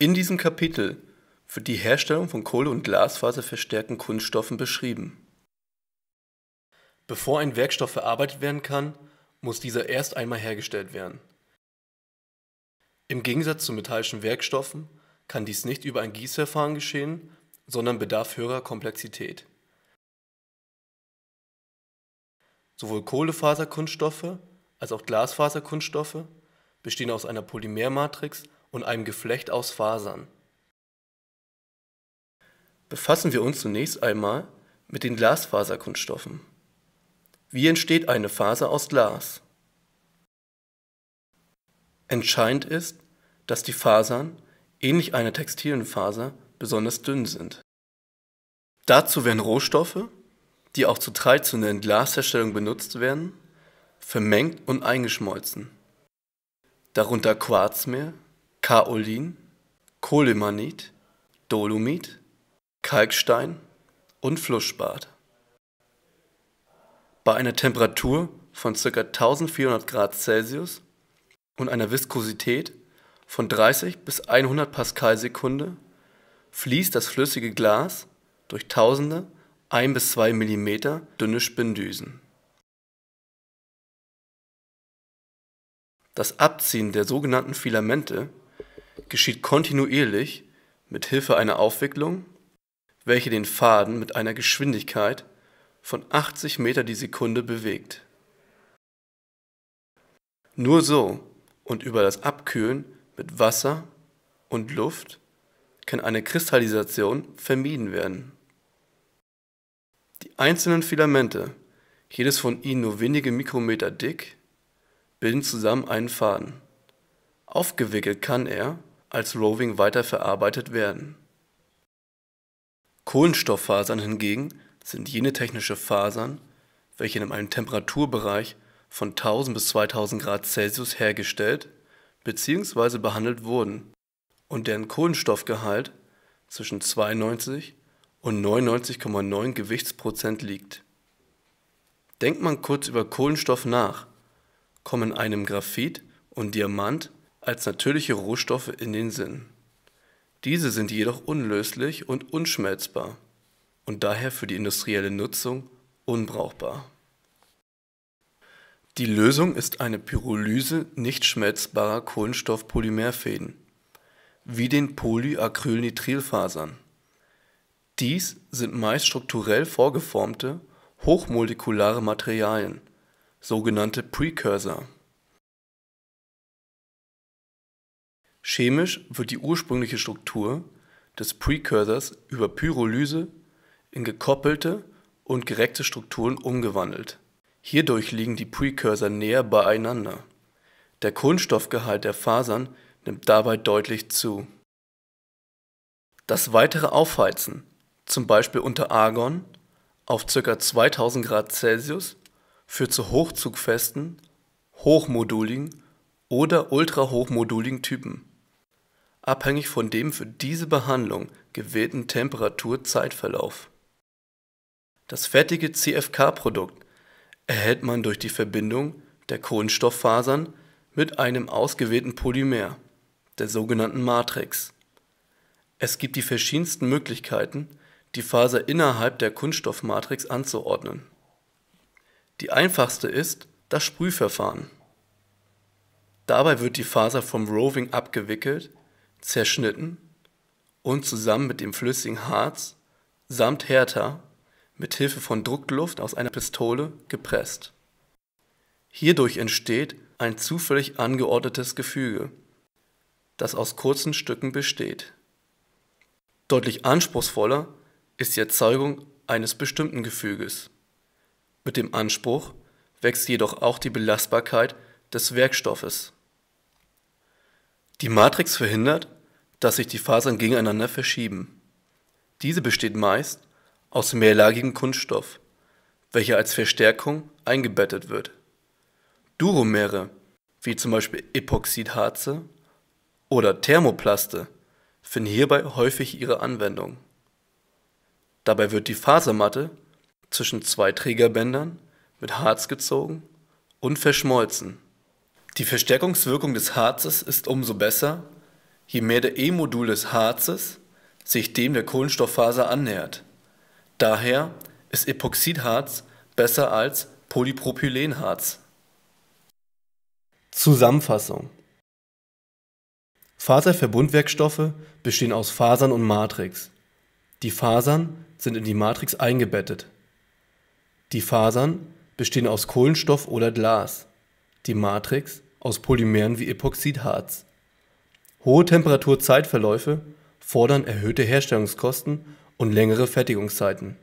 in diesem Kapitel wird die Herstellung von Kohle und Glasfaserverstärkten Kunststoffen beschrieben. Bevor ein Werkstoff verarbeitet werden kann, muss dieser erst einmal hergestellt werden. Im Gegensatz zu metallischen Werkstoffen kann dies nicht über ein Gießverfahren geschehen, sondern bedarf höherer Komplexität. Sowohl Kohlefaserkunststoffe als auch Glasfaserkunststoffe bestehen aus einer Polymermatrix und einem Geflecht aus Fasern. Befassen wir uns zunächst einmal mit den Glasfaserkunststoffen. Wie entsteht eine Faser aus Glas? Entscheidend ist, dass die Fasern, ähnlich einer textilen Faser, besonders dünn sind. Dazu werden Rohstoffe, die auch zur traditionellen Glasherstellung benutzt werden, vermengt und eingeschmolzen. Darunter Quarzmehl, Kaolin, Kohlemanit, Dolomit, Kalkstein und Flussspat. Bei einer Temperatur von ca. 1400 Grad Celsius und einer Viskosität von 30 bis 100 Pascalsekunde fließt das flüssige Glas durch tausende 1 bis 2 mm dünne Spindüsen. Das Abziehen der sogenannten Filamente geschieht kontinuierlich mit Hilfe einer Aufwicklung, welche den Faden mit einer Geschwindigkeit von 80 Meter die Sekunde bewegt. Nur so und über das Abkühlen mit Wasser und Luft kann eine Kristallisation vermieden werden. Die einzelnen Filamente, jedes von ihnen nur wenige Mikrometer dick, bilden zusammen einen Faden. Aufgewickelt kann er, als Roving weiterverarbeitet werden. Kohlenstofffasern hingegen sind jene technische Fasern, welche in einem Temperaturbereich von 1000 bis 2000 Grad Celsius hergestellt bzw. behandelt wurden und deren Kohlenstoffgehalt zwischen 92 und 99,9 Gewichtsprozent liegt. Denkt man kurz über Kohlenstoff nach, kommen einem Graphit und Diamant als natürliche Rohstoffe in den Sinn. Diese sind jedoch unlöslich und unschmelzbar und daher für die industrielle Nutzung unbrauchbar. Die Lösung ist eine Pyrolyse nicht schmelzbarer Kohlenstoffpolymerfäden, wie den Polyacrylnitrilfasern. Dies sind meist strukturell vorgeformte, hochmolekulare Materialien, sogenannte Precursor. Chemisch wird die ursprüngliche Struktur des Precursors über Pyrolyse in gekoppelte und gereckte Strukturen umgewandelt. Hierdurch liegen die Precursor näher beieinander. Der Kohlenstoffgehalt der Fasern nimmt dabei deutlich zu. Das weitere Aufheizen, zum Beispiel unter Argon, auf ca. 2000 Grad Celsius führt zu hochzugfesten, hochmoduligen oder ultrahochmoduligen Typen abhängig von dem für diese Behandlung gewählten Temperatur-Zeitverlauf. Das fertige CFK-Produkt erhält man durch die Verbindung der Kohlenstofffasern mit einem ausgewählten Polymer, der sogenannten Matrix. Es gibt die verschiedensten Möglichkeiten, die Faser innerhalb der Kunststoffmatrix anzuordnen. Die einfachste ist das Sprühverfahren. Dabei wird die Faser vom Roving abgewickelt zerschnitten und zusammen mit dem flüssigen Harz samt Härter mit Hilfe von Druckluft aus einer Pistole gepresst. Hierdurch entsteht ein zufällig angeordnetes Gefüge, das aus kurzen Stücken besteht. Deutlich anspruchsvoller ist die Erzeugung eines bestimmten Gefüges. Mit dem Anspruch wächst jedoch auch die Belastbarkeit des Werkstoffes. Die Matrix verhindert, dass sich die Fasern gegeneinander verschieben. Diese besteht meist aus mehrlagigem Kunststoff, welcher als Verstärkung eingebettet wird. Duromere, wie zum Beispiel Epoxidharze oder Thermoplaste, finden hierbei häufig ihre Anwendung. Dabei wird die Fasermatte zwischen zwei Trägerbändern mit Harz gezogen und verschmolzen. Die Verstärkungswirkung des Harzes ist umso besser, je mehr der E-Modul des Harzes sich dem der Kohlenstofffaser annähert. Daher ist Epoxidharz besser als Polypropylenharz. Zusammenfassung Faserverbundwerkstoffe bestehen aus Fasern und Matrix. Die Fasern sind in die Matrix eingebettet. Die Fasern bestehen aus Kohlenstoff oder Glas, die Matrix aus Polymeren wie Epoxidharz. Hohe Temperaturzeitverläufe fordern erhöhte Herstellungskosten und längere Fertigungszeiten